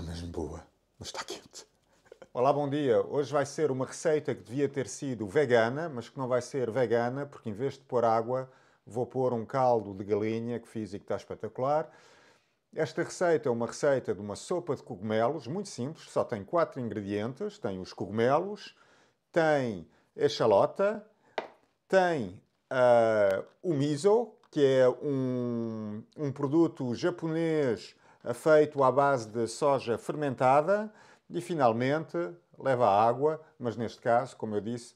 está mesmo boa, mas está quente. Olá, bom dia. Hoje vai ser uma receita que devia ter sido vegana, mas que não vai ser vegana, porque em vez de pôr água, vou pôr um caldo de galinha que fiz e que está espetacular. Esta receita é uma receita de uma sopa de cogumelos, muito simples, só tem quatro ingredientes. Tem os cogumelos, tem a xalota, tem uh, o miso, que é um, um produto japonês feito à base de soja fermentada e, finalmente, leva água, mas neste caso, como eu disse,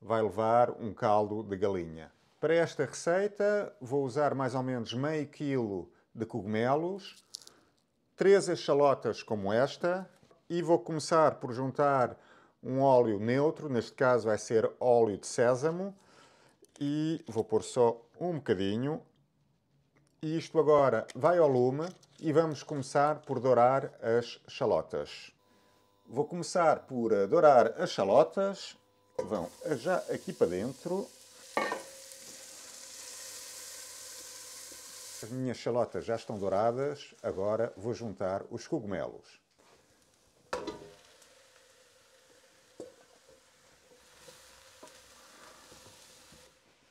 vai levar um caldo de galinha. Para esta receita, vou usar mais ou menos meio quilo de cogumelos, três echalotas como esta, e vou começar por juntar um óleo neutro, neste caso vai ser óleo de sésamo, e vou pôr só um bocadinho isto agora vai ao lume e vamos começar por dourar as chalotas. Vou começar por dourar as chalotas. Vão já aqui para dentro. As minhas chalotas já estão douradas. Agora vou juntar os cogumelos.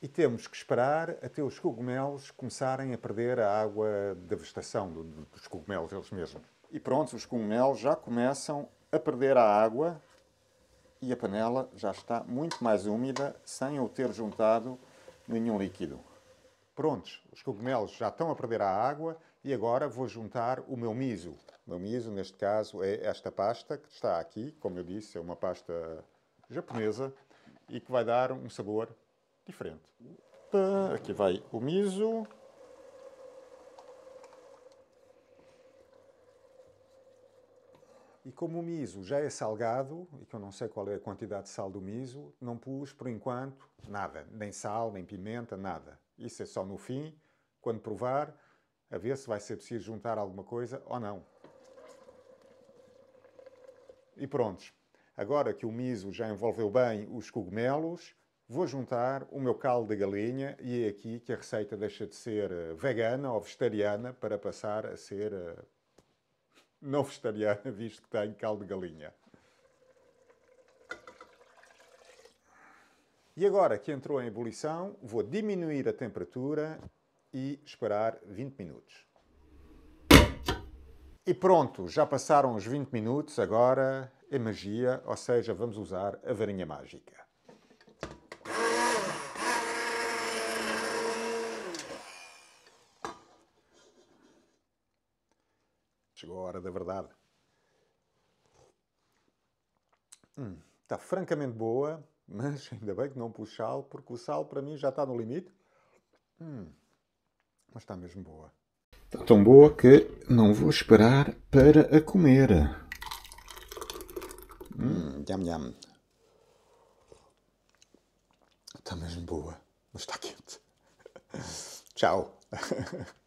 e temos que esperar até os cogumelos começarem a perder a água da vegetação, dos cogumelos eles mesmos. E pronto, os cogumelos já começam a perder a água e a panela já está muito mais úmida, sem eu ter juntado nenhum líquido. Prontos, os cogumelos já estão a perder a água e agora vou juntar o meu miso. O meu miso, neste caso, é esta pasta que está aqui, como eu disse, é uma pasta japonesa e que vai dar um sabor de frente. Aqui vai o miso. E como o miso já é salgado, e que eu não sei qual é a quantidade de sal do miso, não pus, por enquanto, nada. Nem sal, nem pimenta, nada. Isso é só no fim, quando provar, a ver se vai ser preciso juntar alguma coisa ou não. E prontos. Agora que o miso já envolveu bem os cogumelos, vou juntar o meu caldo de galinha e é aqui que a receita deixa de ser eh, vegana ou vegetariana para passar a ser eh, não vegetariana, visto que tem caldo de galinha. E agora que entrou em ebulição, vou diminuir a temperatura e esperar 20 minutos. E pronto, já passaram os 20 minutos, agora é magia, ou seja, vamos usar a varinha mágica. Chegou a hora da verdade. Hum, está francamente boa, mas ainda bem que não pus sal, porque o sal para mim já está no limite. Hum, mas está mesmo boa. Está tão boa que não vou esperar para a comer. Hum, yam Está mesmo boa, mas está quente. Tchau.